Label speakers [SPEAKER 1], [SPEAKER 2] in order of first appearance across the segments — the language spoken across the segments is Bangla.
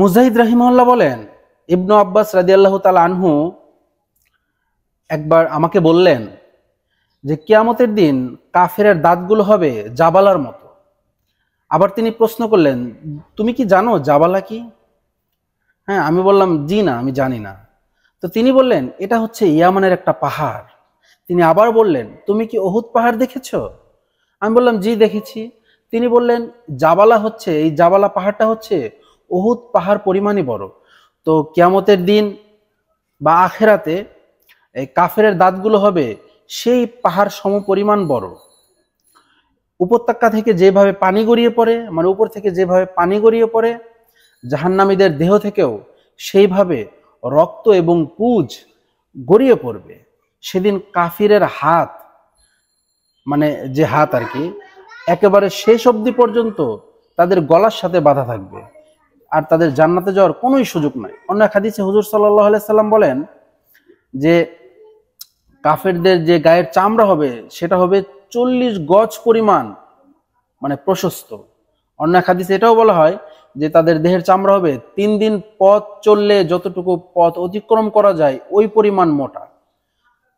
[SPEAKER 1] মুজাহিদ রাহিমহল্লা বলেন ইবনু আব্বাস রাজিয়াল্লাহ তাল আনহু একবার আমাকে বললেন যে কিয়ামতের দিন কাফেরের দাঁতগুলো হবে জাবালার মতো আবার তিনি প্রশ্ন করলেন তুমি কি জানো জাবালা কি হ্যাঁ আমি বললাম জি না আমি জানি না তো তিনি বললেন এটা হচ্ছে ইয়ামানের একটা পাহাড় তিনি আবার বললেন তুমি কি অহুত পাহাড় দেখেছ আমি বললাম জি দেখেছি তিনি বললেন জাবালা হচ্ছে এই জাবালা পাহাড়টা হচ্ছে ওহুদ পাহাড় পরিমাণই বড় তো কিয়ামতের দিন বা আখেরাতে এই কাফের দাঁতগুলো হবে সেই পাহাড় সম পরিমাণ বড় উপত্যকা থেকে যেভাবে পানি গড়িয়ে পড়ে মানে উপর থেকে যেভাবে পানি গড়িয়ে পড়ে জাহান্নামীদের দেহ থেকেও সেইভাবে রক্ত এবং পুজ গড়িয়ে পড়বে সেদিন কাফিরের হাত মানে যে হাত আর কি একেবারে শেষ অবধি পর্যন্ত তাদের গলার সাথে বাধা থাকবে আর তাদের জান্নাতে যাওয়ার কোনোই সুযোগ নাই অন্য হাদিসে হুজুর সাল্লাহ সাল্লাম বলেন যে কাফেরদের যে গায়ের চামড়া হবে সেটা হবে চল্লিশ গজ পরিমাণ মানে প্রশস্ত অন্য হাদিসে এটাও বলা হয় যে তাদের দেহের চামড়া হবে তিন দিন পথ চললে যতটুকু পথ অতিক্রম করা যায় ওই পরিমাণ মোটা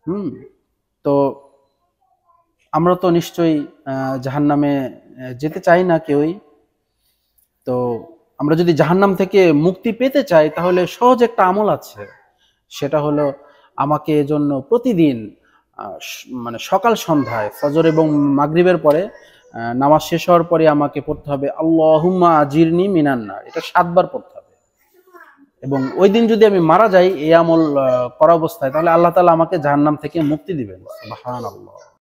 [SPEAKER 1] হুম তো আমরা তো নিশ্চয়ই জাহান নামে যেতে চাই না কেউই তো আমরা যদি জাহান্নাম থেকে মুক্তি পেতে চাই তাহলে সহজ একটা আমল আছে সেটা হলো আমাকে এজন্য প্রতিদিন মানে সকাল সন্ধ্যায় ফজর এবং মাগরিবের পরে নামাজ শেষ হওয়ার পরে আমাকে পড়তে হবে আল্লাহুম্মা আজিরনি মিনান্নার এটা সাতবার পড়তে হবে এবং ওই দিন যদি আমি মারা যাই এই আমল করা অবস্থায় তাহলে আল্লাহ তালা আমাকে জাহান্নাম থেকে মুক্তি দিবেন আল্লাহ